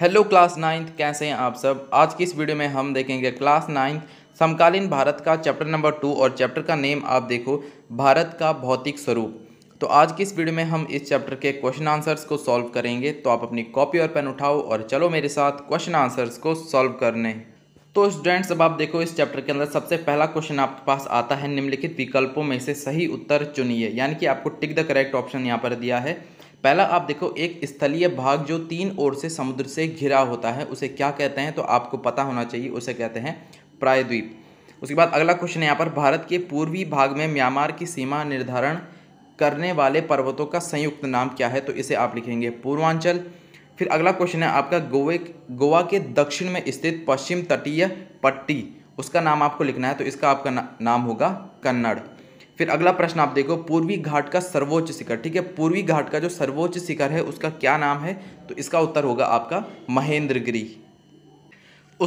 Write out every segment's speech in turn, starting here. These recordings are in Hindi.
हेलो क्लास नाइन्थ कैसे हैं आप सब आज की इस वीडियो में हम देखेंगे क्लास नाइन्थ समकालीन भारत का चैप्टर नंबर टू और चैप्टर का नेम आप देखो भारत का भौतिक स्वरूप तो आज की इस वीडियो में हम इस चैप्टर के क्वेश्चन आंसर्स को सॉल्व करेंगे तो आप अपनी कॉपी और पेन उठाओ और चलो मेरे साथ क्वेश्चन आंसर्स को सॉल्व करने तो स्टूडेंट्स अब आप देखो इस चैप्टर के अंदर सबसे पहला क्वेश्चन आपके पास आता है निम्नलिखित विकल्पों में से सही उत्तर चुनिए यानी कि आपको टिक द करेक्ट ऑप्शन यहाँ पर दिया है पहला आप देखो एक स्थलीय भाग जो तीन ओर से समुद्र से घिरा होता है उसे क्या कहते हैं तो आपको पता होना चाहिए उसे कहते हैं प्रायद्वीप उसके बाद अगला क्वेश्चन यहाँ पर भारत के पूर्वी भाग में म्यांमार की सीमा निर्धारण करने वाले पर्वतों का संयुक्त नाम क्या है तो इसे आप लिखेंगे पूर्वांचल फिर अगला क्वेश्चन है आपका गोवे गोवा के दक्षिण में स्थित पश्चिम तटीय पट्टी उसका नाम आपको लिखना है तो इसका आपका ना, नाम होगा कन्नड़ फिर अगला प्रश्न आप देखो पूर्वी घाट का सर्वोच्च शिखर ठीक है पूर्वी घाट का जो सर्वोच्च शिखर है उसका क्या नाम है तो इसका उत्तर होगा आपका महेंद्रगिरी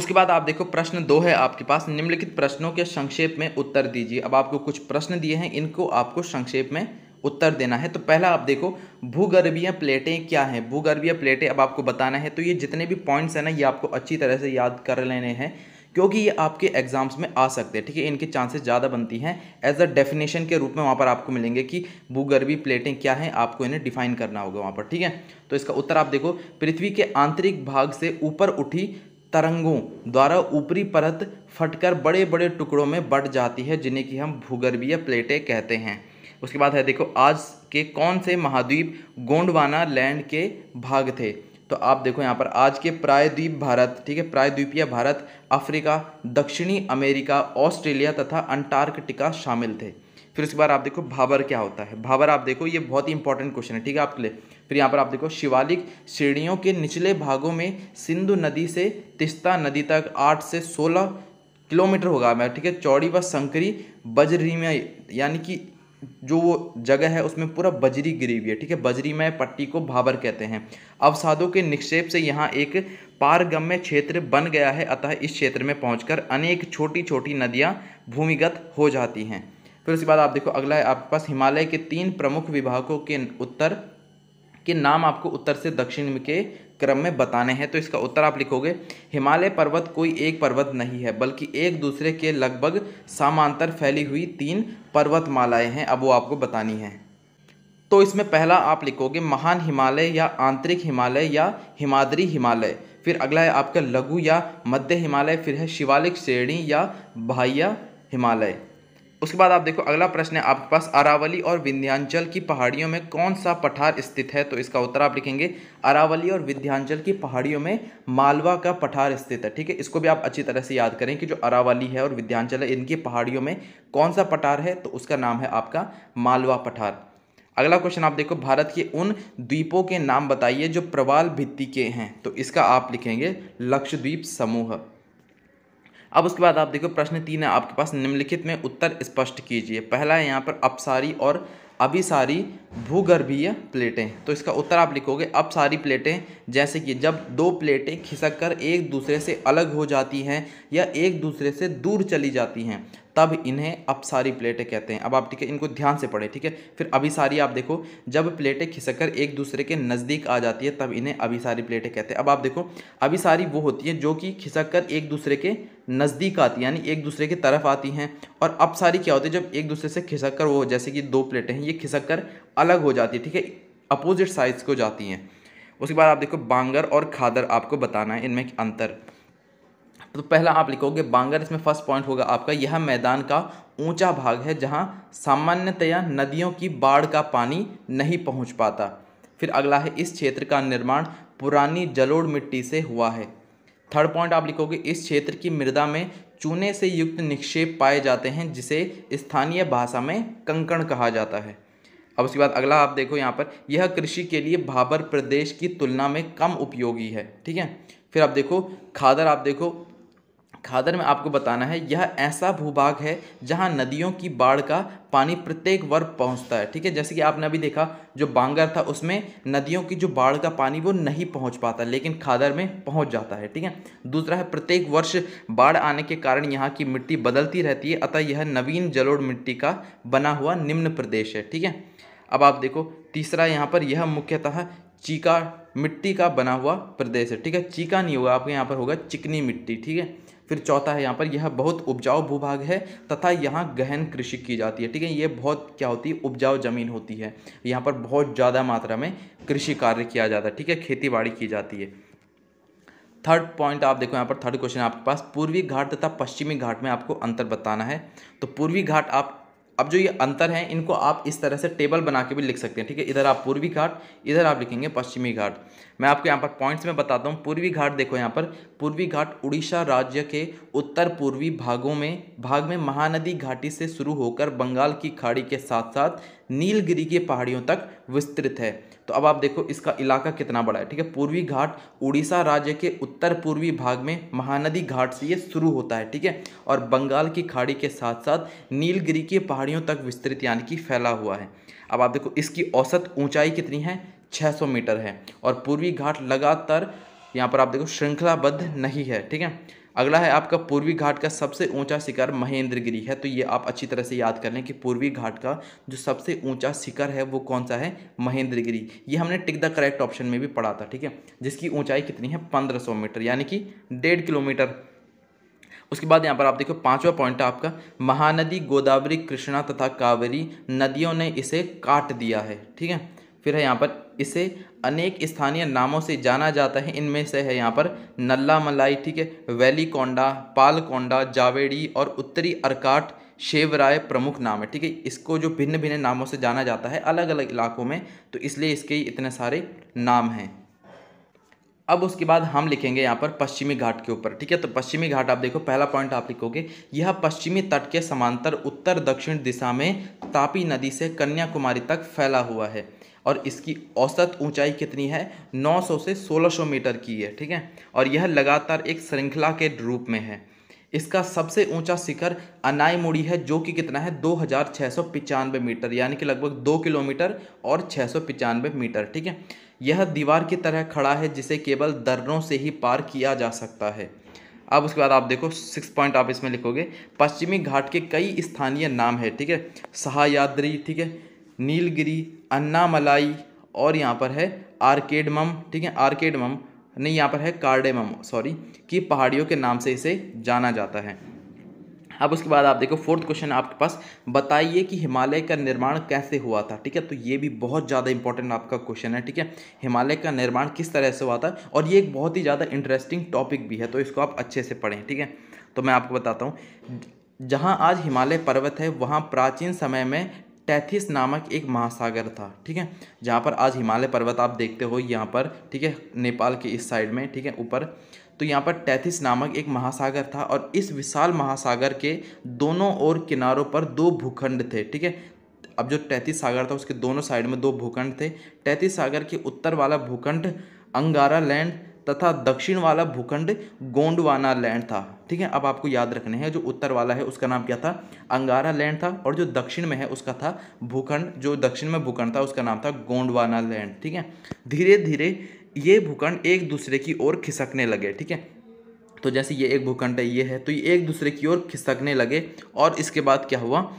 उसके बाद आप देखो प्रश्न दो है आपके पास निम्नलिखित प्रश्नों के संक्षेप में उत्तर दीजिए अब आपको कुछ प्रश्न दिए हैं इनको आपको संक्षेप में उत्तर देना है तो पहला आप देखो भूगर्भीय प्लेटें क्या हैं भूगर्भीय प्लेटें अब आपको बताना है तो ये जितने भी पॉइंट्स हैं ना ये आपको अच्छी तरह से याद कर लेने हैं क्योंकि ये आपके एग्जाम्स में आ सकते हैं ठीक है इनके चांसेस ज़्यादा बनती हैं एज अ डेफिनेशन के रूप में वहाँ पर आपको मिलेंगे कि भूगर्भी प्लेटें क्या हैं आपको इन्हें डिफाइन करना होगा वहाँ पर ठीक है तो इसका उत्तर आप देखो पृथ्वी के आंतरिक भाग से ऊपर उठी तरंगों द्वारा ऊपरी परत फटकर बड़े बड़े टुकड़ों में बट जाती है जिन्हें कि हम भूगर्भीय प्लेटें कहते हैं उसके बाद है देखो आज के कौन से महाद्वीप गोंडवाना लैंड के भाग थे तो आप देखो यहाँ पर आज के प्रायद्वीप भारत ठीक है प्रायद्वीपीय भारत अफ्रीका दक्षिणी अमेरिका ऑस्ट्रेलिया तथा अंटार्कटिका शामिल थे फिर उसके बाद आप देखो भाबर क्या होता है भाबर आप देखो ये बहुत ही इंपॉर्टेंट क्वेश्चन है ठीक है आपके लिए फिर यहाँ पर आप देखो शिवालिक श्रेणियों के निचले भागों में सिंधु नदी से तिस्ता नदी तक आठ से सोलह किलोमीटर होगा मैं ठीक है चौड़ी व संकरी बजरीमिया यानी कि जो वो जगह है उसमें पूरा बजरी गिरी हुई है ठीक है बजरी में पट्टी को भाबर कहते हैं अवसादों के निक्षेप से यहाँ एक पारगम्य क्षेत्र बन गया है अतः इस क्षेत्र में पहुँच अनेक छोटी छोटी नदियाँ भूमिगत हो जाती हैं फिर उसके बाद आप देखो अगला है आपके पास हिमालय के तीन प्रमुख विभागों के उत्तर के नाम आपको उत्तर से दक्षिण के क्रम में बताने हैं तो इसका उत्तर आप लिखोगे हिमालय पर्वत कोई एक पर्वत नहीं है बल्कि एक दूसरे के लगभग सामांतर फैली हुई तीन पर्वतमालाएँ हैं अब वो आपको बतानी है तो इसमें पहला आप लिखोगे महान हिमालय या आंतरिक हिमालय या हिमाद्री हिमालय फिर अगला है आपका लघु या मध्य हिमालय फिर है शिवालिक श्रेणी या बाह्य हिमालय उसके बाद आप देखो अगला प्रश्न है आपके पास अरावली और विंध्यांचल की पहाड़ियों में कौन सा पठार स्थित है तो इसका उत्तर आप लिखेंगे अरावली और विंध्यांचल की पहाड़ियों में मालवा का पठार स्थित है ठीक है इसको भी आप अच्छी तरह से याद करें कि जो अरावली है और विंध्यांचल है इनकी पहाड़ियों में कौन सा पठार है तो उसका नाम है आपका मालवा पठार अगला क्वेश्चन आप देखो भारत के उन द्वीपों के नाम बताइए जो प्रवाल भित्ति के हैं तो इसका आप लिखेंगे लक्षद्वीप समूह अब उसके बाद आप देखो प्रश्न तीन है आपके पास निम्नलिखित में उत्तर स्पष्ट कीजिए पहला है यहाँ पर अपसारी और अभिसारी भूगर्भीय प्लेटें तो इसका उत्तर आप लिखोगे अपसारी प्लेटें जैसे कि जब दो प्लेटें खिसक कर एक दूसरे से अलग हो जाती हैं या एक दूसरे से दूर चली जाती हैं तब इन्हें अपसारी प्लेटें कहते हैं अब आप ठीक है इनको ध्यान से पढ़ें ठीक है फिर अभिसारी आप देखो जब प्लेटें खिसक कर एक दूसरे के नज़दीक आ जाती है तब इन्हें अभिसारी प्लेटें कहते हैं अब आप देखो अभिसारी वो होती है जो कि खिसक कर एक दूसरे के नज़दीक आती है यानी एक दूसरे की तरफ आती हैं और अपसारी क्या होती है जब एक दूसरे से खिसक कर वो जैसे कि दो प्लेटें हैं ये खिसक कर अलग हो जाती है ठीक है अपोजिट साइज को जाती हैं उसके बाद आप देखो बांगर और खादर आपको बताना है इनमें अंतर तो पहला आप लिखोगे बांगर इसमें फर्स्ट पॉइंट होगा आपका यह मैदान का ऊंचा भाग है जहां सामान्यतया नदियों की बाढ़ का पानी नहीं पहुंच पाता फिर अगला है इस क्षेत्र का निर्माण पुरानी जलोड़ मिट्टी से हुआ है थर्ड पॉइंट आप लिखोगे इस क्षेत्र की मृदा में चूने से युक्त निक्षेप पाए जाते हैं जिसे स्थानीय भाषा में कंकण कहा जाता है अब उसके बाद अगला आप देखो यहाँ पर यह कृषि के लिए भाबर प्रदेश की तुलना में कम उपयोगी है ठीक है फिर आप देखो खादर आप देखो खादर में आपको बताना है यह ऐसा भूभाग है जहाँ नदियों की बाढ़ का पानी प्रत्येक वर्ग पहुँचता है ठीक है जैसे कि आपने अभी देखा जो बांगर था उसमें नदियों की जो बाढ़ का पानी वो नहीं पहुँच पाता लेकिन खादर में पहुँच जाता है ठीक है दूसरा है प्रत्येक वर्ष बाढ़ आने के कारण यहाँ की मिट्टी बदलती रहती है अतः यह नवीन जलोढ़ मिट्टी का बना हुआ निम्न प्रदेश है ठीक है अब आप देखो तीसरा यहाँ पर यह मुख्यतः चीका मिट्टी का बना हुआ प्रदेश है ठीक है चीका नहीं होगा आपके यहाँ पर होगा चिकनी मिट्टी ठीक है फिर चौथा है यहाँ पर यह बहुत उपजाऊ भूभाग है तथा यहाँ गहन कृषि की जाती है ठीक है ये बहुत क्या होती है उपजाऊ ज़मीन होती है यहाँ पर बहुत ज़्यादा मात्रा में कृषि कार्य किया जाता है ठीक है खेती बाड़ी की जाती है थर्ड पॉइंट आप देखो यहाँ पर थर्ड क्वेश्चन आपके पास पूर्वी घाट तथा पश्चिमी घाट में आपको अंतर बताना है तो पूर्वी घाट आप अब जो ये अंतर हैं इनको आप इस तरह से टेबल बना के भी लिख सकते हैं ठीक है इधर आप पूर्वी घाट इधर आप लिखेंगे पश्चिमी घाट मैं आपको यहाँ पर पॉइंट्स में बताता हूँ पूर्वी घाट देखो यहाँ पर पूर्वी घाट उड़ीसा राज्य के उत्तर पूर्वी भागों में भाग में महानदी घाटी से शुरू होकर बंगाल की खाड़ी के साथ साथ नीलगिरी की पहाड़ियों तक विस्तृत है तो अब आप देखो इसका इलाका कितना बड़ा है ठीक है पूर्वी घाट उड़ीसा राज्य के उत्तर पूर्वी भाग में महानदी घाट से ये शुरू होता है ठीक है और बंगाल की खाड़ी के साथ साथ नीलगिरी की पहाड़ियों तक विस्तृत यानी कि फैला हुआ है अब आप देखो इसकी औसत ऊंचाई कितनी है 600 मीटर है और पूर्वी घाट लगातार यहाँ पर आप देखो श्रृंखलाबद्ध नहीं है ठीक है अगला है आपका पूर्वी घाट का सबसे ऊंचा शिखर महेंद्रगिरी है तो ये आप अच्छी तरह से याद कर लें कि पूर्वी घाट का जो सबसे ऊंचा शिखर है वो कौन सा है महेंद्रगिरी ये हमने टिक द करेक्ट ऑप्शन में भी पढ़ा था ठीक है जिसकी ऊंचाई कितनी है 1500 मीटर यानी कि डेढ़ किलोमीटर उसके बाद यहाँ पर आप देखो पाँचवा पॉइंट है आपका महानदी गोदावरी कृष्णा तथा कावेरी नदियों ने इसे काट दिया है ठीक है फिर है यहाँ पर इसे अनेक स्थानीय नामों से जाना जाता है इनमें से है यहाँ पर नल्ला मलाई ठीक है वैली कोंडा पालकोंडा जावेड़ी और उत्तरी अरकाट शेवराय प्रमुख नाम है ठीक है इसको जो भिन्न भिन्न नामों से जाना जाता है अलग अलग इलाकों में तो इसलिए इसके इतने सारे नाम हैं अब उसके बाद हम लिखेंगे यहाँ पर पश्चिमी घाट के ऊपर ठीक है तो पश्चिमी घाट आप देखो पहला पॉइंट आप लिखोगे यह पश्चिमी तट के समांतर उत्तर दक्षिण दिशा में तापी नदी से कन्याकुमारी तक फैला हुआ है और इसकी औसत ऊंचाई कितनी है 900 से 1600 मीटर की है ठीक है और यह लगातार एक श्रृंखला के रूप में है इसका सबसे ऊंचा शिखर अनाईमुड़ी है जो कि कितना है दो मीटर यानी कि लगभग दो किलोमीटर और छः मीटर ठीक है यह दीवार की तरह खड़ा है जिसे केवल दर्रों से ही पार किया जा सकता है अब उसके बाद आप देखो सिक्स पॉइंट आप इसमें लिखोगे पश्चिमी घाट के कई स्थानीय नाम है ठीक है सहायाद्री ठीक है नीलगिरी अन्नामलाई और यहाँ पर है आर्केड ठीक है आर्केड नहीं यहाँ पर है कार्डेमम सॉरी कि पहाड़ियों के नाम से इसे जाना जाता है अब उसके बाद आप देखो फोर्थ क्वेश्चन आपके पास बताइए कि हिमालय का निर्माण कैसे हुआ था ठीक है तो ये भी बहुत ज़्यादा इंपॉर्टेंट आपका क्वेश्चन है ठीक है हिमालय का निर्माण किस तरह से हुआ था और ये एक बहुत ही ज़्यादा इंटरेस्टिंग टॉपिक भी है तो इसको आप अच्छे से पढ़ें ठीक है तो मैं आपको बताता हूँ जहाँ आज हिमालय पर्वत है वहाँ प्राचीन समय में टैथिस नामक एक महासागर था ठीक है जहाँ पर आज हिमालय पर्वत आप देखते हो यहाँ पर ठीक है नेपाल के इस साइड में ठीक है ऊपर तो यहाँ पर टैथिस नामक एक महासागर था और इस विशाल महासागर के दोनों ओर किनारों पर दो भूखंड थे ठीक है अब जो टैथिस सागर था उसके दोनों साइड में दो भूखंड थे टैथिस सागर के उत्तर वाला भूखंड अंगारा लैंड तथा दक्षिण वाला भूखंड गोंडवाना लैंड था ठीक है अब आपको याद रखने हैं जो उत्तर वाला है उसका नाम क्या था अंगारा लैंड था और जो दक्षिण में है उसका था भूखंड जो दक्षिण में भूखंड था उसका नाम था गोंडवाना लैंड ठीक है धीरे धीरे ये भूखंड एक दूसरे की ओर खिसकने लगे ठीक है तो जैसे ये एक भूखंड है ये है तो ये एक दूसरे की ओर खिसकने लगे और इसके बाद क्या हुआ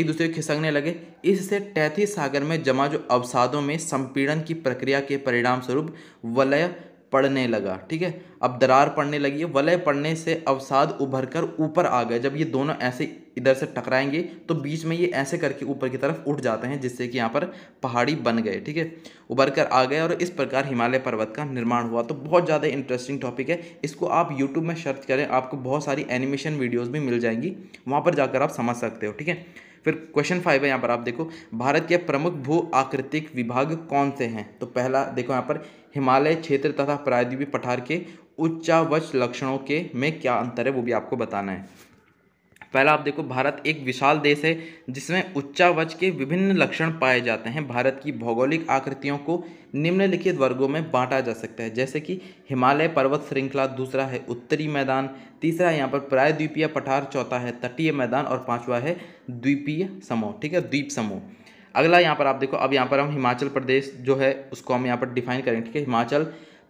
एक दूसरे को खिसकने लगे इससे टैथी सागर में जमा जो अवसादों में संपीड़न की प्रक्रिया के परिणाम स्वरूप वलय पड़ने लगा ठीक है अब दरार पड़ने लगी है वलय पड़ने से अवसाद उभर कर ऊपर आ गए जब ये दोनों ऐसे इधर से टकराएंगे तो बीच में ये ऐसे करके ऊपर की तरफ उठ जाते हैं जिससे कि यहाँ पर पहाड़ी बन गए ठीक है उभर कर आ गए और इस प्रकार हिमालय पर्वत का निर्माण हुआ तो बहुत ज़्यादा इंटरेस्टिंग टॉपिक है इसको आप यूट्यूब में सर्च करें आपको बहुत सारी एनिमेशन वीडियोज़ भी मिल जाएंगी वहाँ पर जाकर आप समझ सकते हो ठीक है फिर क्वेश्चन फाइव है यहाँ पर आप देखो भारत के प्रमुख भू आकृतिक विभाग कौन से हैं तो पहला देखो यहाँ पर हिमालय क्षेत्र तथा प्रायद्वीपीय पठार के उच्चावच लक्षणों के में क्या अंतर है वो भी आपको बताना है पहला आप देखो भारत एक विशाल देश है जिसमें उच्चावच के विभिन्न लक्षण पाए जाते हैं भारत की भौगोलिक आकृतियों को निम्नलिखित वर्गों में बांटा जा सकता है जैसे कि हिमालय पर्वत श्रृंखला दूसरा है उत्तरी मैदान तीसरा यहाँ पर प्रायद्वीपीय पठार चौथा है तटीय मैदान और पाँचवा है द्वीपीय समूह ठीक है द्वीप समूह अगला यहाँ पर आप देखो अब यहाँ पर हम हिमाचल प्रदेश जो है उसको हम यहाँ पर डिफाइन करेंगे ठीक है हिमाचल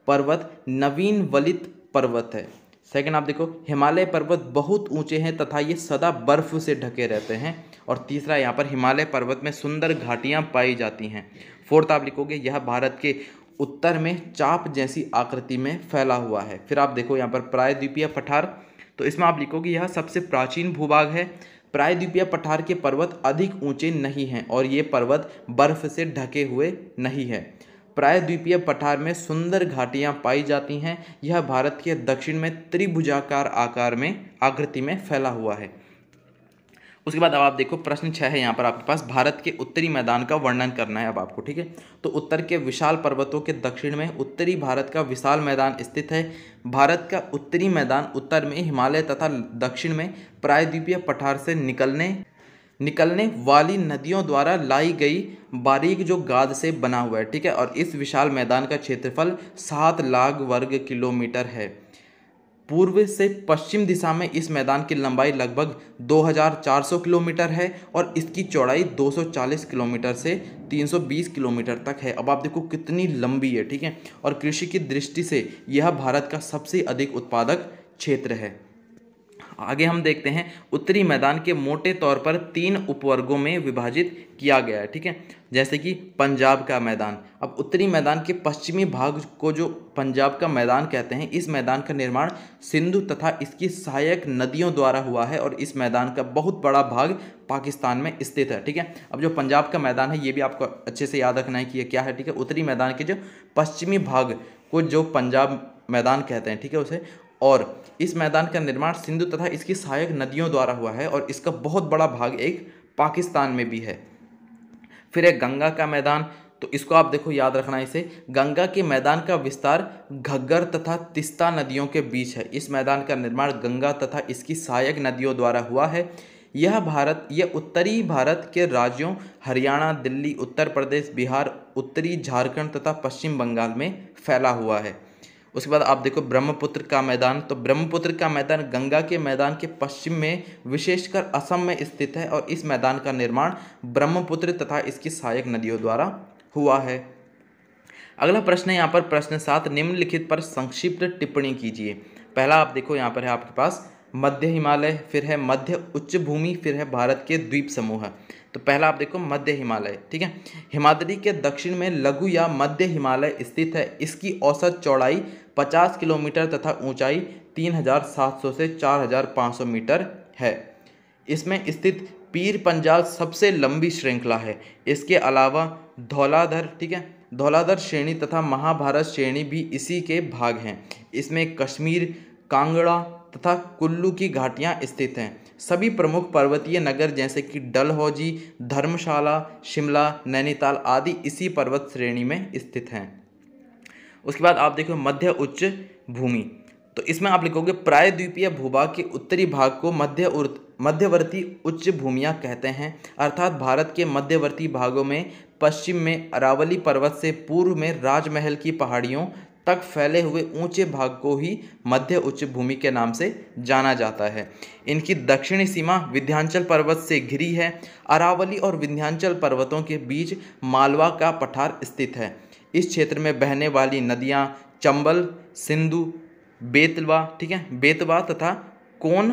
पर्वत नवीन वलित पर्वत है सेकंड आप देखो हिमालय पर्वत बहुत ऊंचे हैं तथा ये सदा बर्फ़ से ढके रहते हैं और तीसरा यहाँ पर हिमालय पर्वत में सुंदर घाटियाँ पाई जाती हैं फोर्थ आप लिखोगे यह भारत के उत्तर में चाप जैसी आकृति में फैला हुआ है फिर आप देखो यहाँ पर प्रायद्वीपीय पठार तो इसमें आप लिखोगे यह सबसे प्राचीन भूभाग है प्रायद्वीपीय पठार के पर्वत अधिक ऊंचे नहीं हैं और ये पर्वत बर्फ से ढके हुए नहीं है प्रायद्वीपीय पठार में सुंदर घाटियाँ पाई जाती हैं यह भारत के दक्षिण में त्रिभुजाकार आकार में आकृति में फैला हुआ है उसके बाद अब आप देखो प्रश्न छः है यहाँ पर आपके पास भारत के उत्तरी मैदान का वर्णन करना है अब आपको ठीक है तो उत्तर के विशाल पर्वतों के दक्षिण में उत्तरी भारत का विशाल मैदान स्थित है भारत का उत्तरी मैदान उत्तर में हिमालय तथा दक्षिण में प्रायद्वीपीय पठार से निकलने निकलने वाली नदियों द्वारा लाई गई बारीक जो गाद से बना हुआ है ठीक है और इस विशाल मैदान का क्षेत्रफल सात लाख वर्ग किलोमीटर है पूर्व से पश्चिम दिशा में इस मैदान की लंबाई लगभग 2400 किलोमीटर है और इसकी चौड़ाई 240 किलोमीटर से 320 किलोमीटर तक है अब आप देखो कितनी लंबी है ठीक है और कृषि की दृष्टि से यह भारत का सबसे अधिक उत्पादक क्षेत्र है आगे हम देखते हैं उत्तरी मैदान के मोटे तौर पर तीन उपवर्गों में विभाजित किया गया है ठीक है जैसे कि पंजाब का मैदान अब उत्तरी मैदान के पश्चिमी भाग को जो पंजाब का मैदान कहते हैं इस मैदान का निर्माण सिंधु तथा इसकी सहायक नदियों द्वारा हुआ है और इस मैदान का बहुत बड़ा भाग पाकिस्तान में स्थित है ठीक है अब जो पंजाब का मैदान है ये भी आपको अच्छे से याद रखना है कि यह क्या है ठीक है उत्तरी मैदान के जो पश्चिमी भाग को जो पंजाब मैदान कहते हैं ठीक है उसे और इस मैदान का निर्माण सिंधु तथा इसकी सहायक नदियों द्वारा हुआ है और इसका बहुत बड़ा भाग एक पाकिस्तान में भी है फिर एक गंगा का मैदान तो इसको आप देखो याद रखना इसे गंगा के मैदान का विस्तार घग्गर तथा तिस्ता नदियों के बीच है इस मैदान का निर्माण गंगा तथा इसकी सहायक नदियों द्वारा हुआ है यह भारत यह उत्तरी भारत के राज्यों हरियाणा दिल्ली उत्तर प्रदेश बिहार उत्तरी झारखंड तथा पश्चिम बंगाल में फैला हुआ है उसके बाद आप देखो ब्रह्मपुत्र का मैदान तो ब्रह्मपुत्र का मैदान गंगा के मैदान के पश्चिम में विशेषकर असम में स्थित है और इस मैदान का निर्माण ब्रह्मपुत्र तथा इसकी सहायक नदियों द्वारा हुआ है अगला प्रश्न है यहाँ पर प्रश्न सात निम्नलिखित पर संक्षिप्त टिप्पणी कीजिए पहला आप देखो यहाँ पर है आपके पास मध्य हिमालय फिर है मध्य उच्च भूमि फिर है भारत के द्वीप समूह तो पहला आप देखो मध्य हिमालय ठीक है हिमाद्री के दक्षिण में लघु या मध्य हिमालय स्थित है इसकी औसत चौड़ाई 50 किलोमीटर तथा ऊंचाई 3,700 से 4,500 मीटर है इसमें स्थित पीर पंजाल सबसे लंबी श्रृंखला है इसके अलावा धौलाधर ठीक है धौलाधर श्रेणी तथा महाभारत श्रेणी भी इसी के भाग हैं इसमें कश्मीर कांगड़ा तथा कुल्लू की घाटियाँ स्थित हैं सभी प्रमुख पर्वतीय नगर जैसे कि डलहौजी धर्मशाला शिमला नैनीताल आदि इसी पर्वत श्रेणी में स्थित हैं उसके बाद आप देखो मध्य उच्च भूमि तो इसमें आप लिखोगे प्रायद्वीपीय भूभाग के उत्तरी भाग को मध्य मध्यवर्ती उच्च भूमियाँ कहते हैं अर्थात भारत के मध्यवर्ती भागों में पश्चिम में अरावली पर्वत से पूर्व में राजमहल की पहाड़ियों तक फैले हुए ऊंचे भाग को ही मध्य उच्च भूमि के नाम से जाना जाता है इनकी दक्षिणी सीमा विध्यांचल पर्वत से घिरी है अरावली और विध्यांचल पर्वतों के बीच मालवा का पठार स्थित है इस क्षेत्र में बहने वाली नदियाँ चंबल सिंधु बेतवा ठीक है बेतवा तथा कोन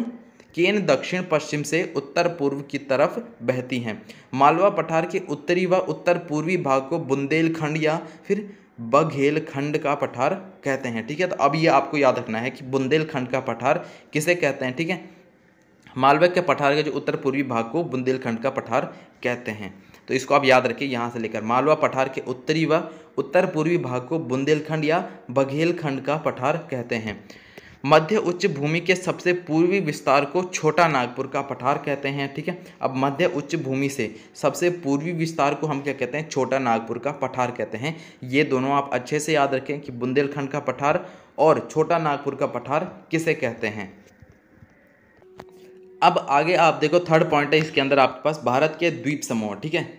केन दक्षिण पश्चिम से उत्तर पूर्व की तरफ बहती हैं मालवा पठार के उत्तरी व उत्तर पूर्वी भाग को बुंदेलखंड या फिर बघेलखंड का पठार कहते हैं ठीक है तो अब ये आपको याद रखना है कि बुंदेलखंड का पठार किसे कहते हैं ठीक है मालवा के पठार के जो उत्तर पूर्वी भाग को बुंदेलखंड का पठार कहते हैं तो इसको आप याद रखिए यहाँ से लेकर मालवा पठार के उत्तरी व उत्तर पूर्वी भाग को बुंदेलखंड या बघेलखंड का पठार कहते हैं मध्य उच्च भूमि के सबसे पूर्वी विस्तार को छोटा नागपुर का पठार कहते हैं ठीक है अब मध्य उच्च भूमि से सबसे पूर्वी विस्तार को हम क्या कहते हैं छोटा नागपुर का पठार कहते हैं ये दोनों आप अच्छे से याद रखें कि बुंदेलखंड का पठार और छोटा नागपुर का पठार किसे कहते हैं अब आगे आप देखो थर्ड पॉइंट है इसके अंदर आपके पास भारत के द्वीप समूह ठीक है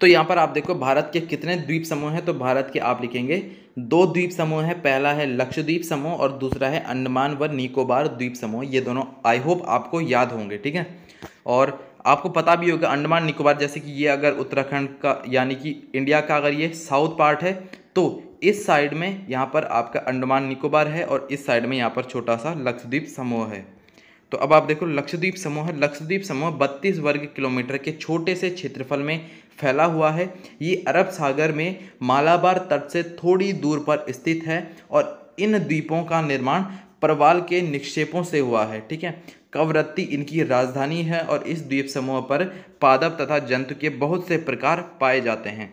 तो यहाँ पर आप देखो भारत के कितने द्वीप समूह हैं तो भारत के आप लिखेंगे दो द्वीप समूह है पहला है लक्षद्वीप समूह और दूसरा है अंडमान व निकोबार द्वीप समूह ये दोनों आई होप आपको याद होंगे ठीक है और आपको पता भी होगा अंडमान निकोबार जैसे कि ये अगर उत्तराखंड का यानी कि इंडिया का अगर ये साउथ पार्ट है तो इस साइड में यहाँ पर आपका अंडमान निकोबार है और इस साइड में यहाँ पर छोटा सा लक्षद्वीप समूह है तो अब आप देखो लक्षद्वीप समूह है लक्षद्वीप समूह बत्तीस वर्ग किलोमीटर के छोटे से क्षेत्रफल में फैला हुआ है ये अरब सागर में मालाबार तट से थोड़ी दूर पर स्थित है और इन द्वीपों का निर्माण प्रवाल के निक्षेपों से हुआ है ठीक है कवरत्ती इनकी राजधानी है और इस द्वीप समूह पर पादप तथा जंतु के बहुत से प्रकार पाए जाते हैं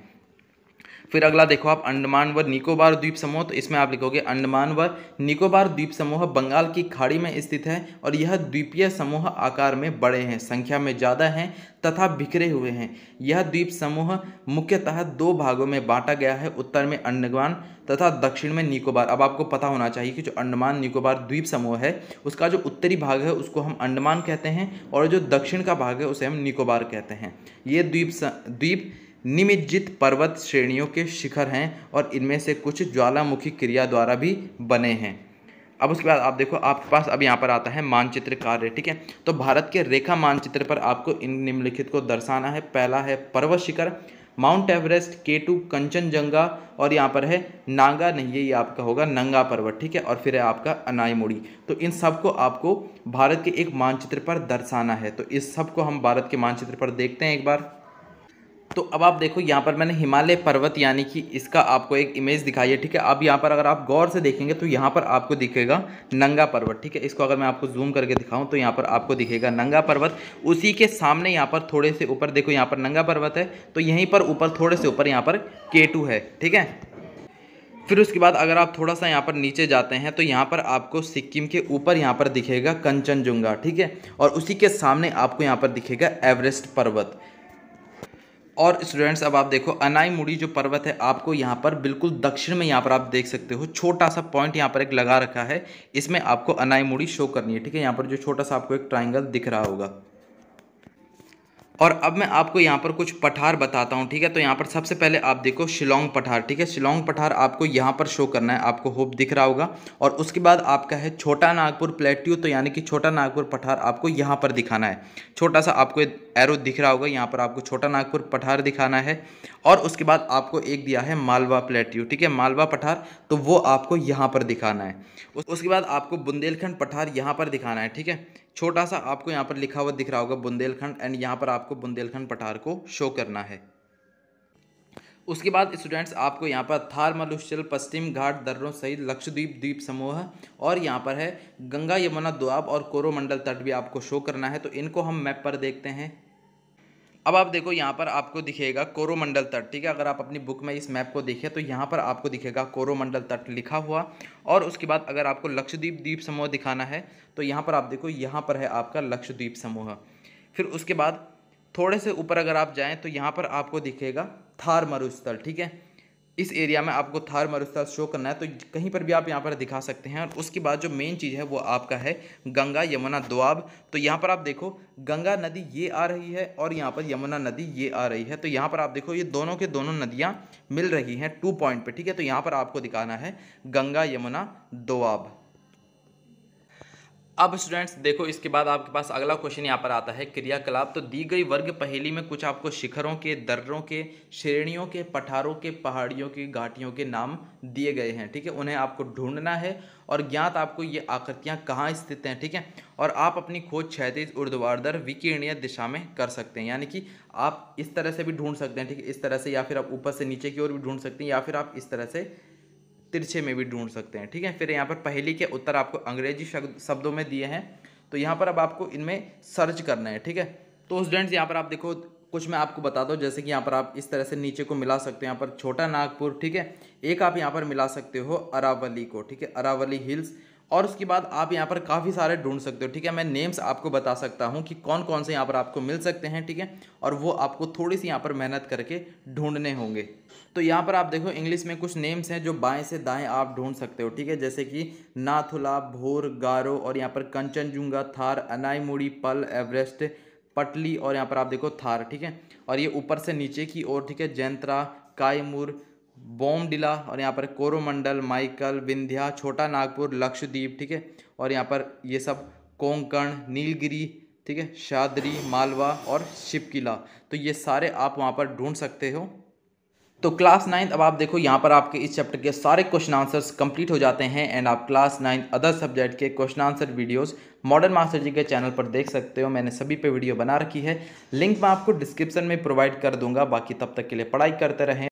फिर अगला देखो आप अंडमान व निकोबार द्वीप समूह तो इसमें आप लिखोगे अंडमान व निकोबार द्वीप समूह बंगाल की खाड़ी में स्थित है और यह द्वीपीय समूह आकार में बड़े हैं संख्या में ज़्यादा हैं तथा बिखरे हुए हैं यह द्वीप समूह मुख्यतः दो भागों में बांटा गया है उत्तर में अंडमान तथा दक्षिण में निकोबार अब आपको पता होना चाहिए कि जो अंडमान निकोबार द्वीप समूह है उसका जो उत्तरी भाग है उसको हम अंडमान कहते हैं और जो दक्षिण का भाग है उसे हम निकोबार कहते हैं ये द्वीप द्वीप निमज्जित पर्वत श्रेणियों के शिखर हैं और इनमें से कुछ ज्वालामुखी क्रिया द्वारा भी बने हैं अब उसके बाद आप देखो आपके पास अब यहाँ पर आता है मानचित्र कार्य ठीक है तो भारत के रेखा मानचित्र पर आपको इन निम्नलिखित को दर्शाना है पहला है पर्वत शिखर Mount Everest K two Kanchenjunga और यहाँ पर है नागा नहीं ये आपका होगा नंगा पर्वत ठीक है और फिर है आपका अनाईमुड़ी तो इन सब को आपको भारत के एक मानचित्र पर दर्शाना है तो इस सब को हम भारत के मानचित्र पर देखते हैं एक बार तो अब आप देखो यहाँ पर मैंने हिमालय पर्वत यानी कि इसका आपको एक इमेज दिखाई है ठीक है अब यहाँ पर अगर आप गौर से देखेंगे तो यहाँ पर आपको दिखेगा नंगा पर्वत ठीक है इसको अगर मैं आपको जूम करके दिखाऊं तो यहाँ पर आपको दिखेगा नंगा पर्वत उसी के सामने यहाँ पर थोड़े से ऊपर देखो यहाँ पर नंगा पर्वत है तो यहीं पर ऊपर थोड़े से ऊपर यहाँ पर के है ठीक है फिर उसके बाद अगर आप थोड़ा सा यहाँ पर नीचे जाते हैं तो यहाँ पर आपको सिक्किम के ऊपर यहाँ पर दिखेगा कंचनजुंगा ठीक है और उसी के सामने आपको यहाँ पर दिखेगा एवरेस्ट पर्वत और स्टूडेंट्स अब आप देखो मुड़ी जो पर्वत है आपको यहाँ पर बिल्कुल दक्षिण में यहाँ पर आप देख सकते हो छोटा सा पॉइंट यहाँ पर एक लगा रखा है इसमें आपको मुड़ी शो करनी है ठीक है यहाँ पर जो छोटा सा आपको एक ट्राइंगल दिख रहा होगा और अब मैं आपको यहाँ पर कुछ पठार बताता हूँ ठीक है तो यहाँ पर सबसे पहले आप देखो शिलोंग पठार ठीक है शिलोंग पठार आपको यहाँ पर शो करना है आपको होप दिख रहा होगा और उसके बाद आपका है छोटा नागपुर प्लेट्यू तो यानी कि छोटा नागपुर पठार आपको यहाँ पर दिखाना है छोटा सा आपको एरो दिख रहा होगा यहाँ पर आपको छोटा नागपुर पठार दिखाना है और उसके बाद आपको एक दिया है मालवा प्लेट्यू ठीक है मालवा पठार तो वो आपको यहाँ पर दिखाना है उसके बाद आपको बुंदेलखंड पठार यहाँ पर दिखाना है ठीक है छोटा सा आपको यहाँ पर लिखा हुआ दिख रहा होगा बुंदेलखंड एंड यहाँ पर आपको बुंदेलखंड पठार को शो करना है उसके बाद स्टूडेंट्स आपको यहाँ पर थार मलुशल पश्चिम घाट दर्रों सहित लक्षद्वीप द्वीप समूह और यहाँ पर है गंगा यमुना दुआब और कोरोमंडल तट भी आपको शो करना है तो इनको हम मैप पर देखते हैं अब आप देखो यहाँ पर आपको दिखेगा कोरोमंडल तट ठीक है अगर आप अपनी बुक में इस मैप को देखें तो यहाँ पर आपको दिखेगा कोरोमंडल तट लिखा हुआ और उसके बाद अगर आपको लक्षद्वीप द्वीप समूह दिखाना है तो यहाँ पर आप देखो यहाँ पर है आपका लक्षद्वीप समूह फिर उसके बाद थोड़े से ऊपर अगर आप जाएँ तो यहाँ पर आपको दिखेगा थार मरुस्थल ठीक है इस एरिया में आपको थार मरुस्थल शो करना है तो कहीं पर भी आप यहाँ पर दिखा सकते हैं और उसके बाद जो मेन चीज़ है वो आपका है गंगा यमुना दुआब तो यहाँ पर आप देखो गंगा नदी ये आ रही है और यहाँ पर यमुना नदी ये आ रही है तो यहाँ पर आप देखो ये दोनों के दोनों नदियाँ मिल रही हैं टू पॉइंट पर ठीक है तो यहाँ पर आपको दिखाना है गंगा यमुना दुआब अब स्टूडेंट्स देखो इसके बाद आपके पास अगला क्वेश्चन यहाँ पर आता है क्रियाकलाप तो दी गई वर्ग पहेली में कुछ आपको शिखरों के दर्रों के श्रेणियों के पठारों के पहाड़ियों की घाटियों के नाम दिए गए हैं ठीक है उन्हें आपको ढूंढना है और ज्ञात आपको ये आकृतियाँ कहाँ स्थित हैं ठीक है और आप अपनी खोज क्षैतिज ऊर्ध्वाधर विकीर्णीय दिशा में कर सकते हैं यानी कि आप इस तरह से भी ढूंढ सकते हैं ठीक है इस तरह से या फिर आप ऊपर से नीचे की ओर भी ढूंढ सकते हैं या फिर आप इस तरह से तिरछे में भी ढूंढ सकते हैं ठीक है फिर यहाँ पर पहली के उत्तर आपको अंग्रेजी शब्दों में दिए हैं तो यहाँ पर अब आपको इनमें सर्च करना है ठीक है तो स्टूडेंट्स यहाँ पर आप देखो कुछ मैं आपको बता दूँ जैसे कि यहाँ पर आप इस तरह से नीचे को मिला सकते हो यहाँ पर छोटा नागपुर ठीक है एक आप यहाँ पर मिला सकते हो अरावली को ठीक है अरावली हिल्स और उसके बाद आप यहाँ पर काफ़ी सारे ढूंढ सकते हो ठीक है मैं नेम्स आपको बता सकता हूँ कि कौन कौन से यहाँ पर आपको मिल सकते हैं ठीक है और वो आपको थोड़ी सी यहाँ पर मेहनत करके ढूंढने होंगे तो यहाँ पर आप देखो इंग्लिश में कुछ नेम्स हैं जो बाएं से दाएं आप ढूंढ सकते हो ठीक है जैसे कि नाथुला भोर गारो और यहाँ पर कंचनजुंगा थार अनाईमुड़ी पल एवरेस्ट पटली और यहाँ पर आप देखो थार ठीक है और ये ऊपर से नीचे की ओर ठीक है जैंतरा कायमूर बोमडिला और यहाँ पर कोरोमंडल माइकल विंध्या छोटा नागपुर लक्षद्वीप ठीक है और यहाँ पर ये सब कोंकण नीलगिरी ठीक है शादरी मालवा और शिपकिला तो ये सारे आप वहाँ पर ढूंढ सकते हो तो क्लास नाइन्थ अब आप देखो यहाँ पर आपके इस चैप्टर के सारे क्वेश्चन आंसर्स कंप्लीट हो जाते हैं एंड आप क्लास नाइन्थ अदर सब्जेक्ट के question answer videos modern master ji के चैनल पर देख सकते हो मैंने सभी पे वीडियो बना रखी है लिंक मैं आपको डिस्क्रिप्शन में प्रोवाइड कर दूंगा बाकी तब तक के लिए पढ़ाई करते रहें